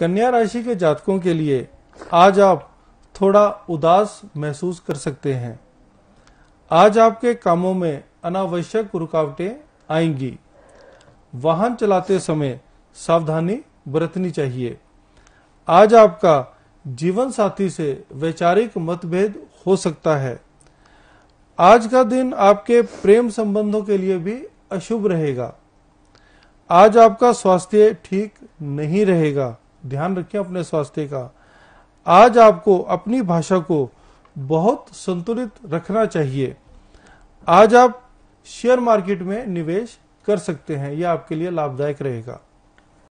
कन्या राशि के जातकों के लिए आज आप थोड़ा उदास महसूस कर सकते हैं आज आपके कामों में अनावश्यक रुकावटें आएंगी वाहन चलाते समय सावधानी बरतनी चाहिए आज आपका जीवन साथी से वैचारिक मतभेद हो सकता है आज का दिन आपके प्रेम संबंधों के लिए भी अशुभ रहेगा आज आपका स्वास्थ्य ठीक नहीं रहेगा ध्यान रखें अपने स्वास्थ्य का आज आपको अपनी भाषा को बहुत संतुलित रखना चाहिए आज आप शेयर मार्केट में निवेश कर सकते हैं यह आपके लिए लाभदायक रहेगा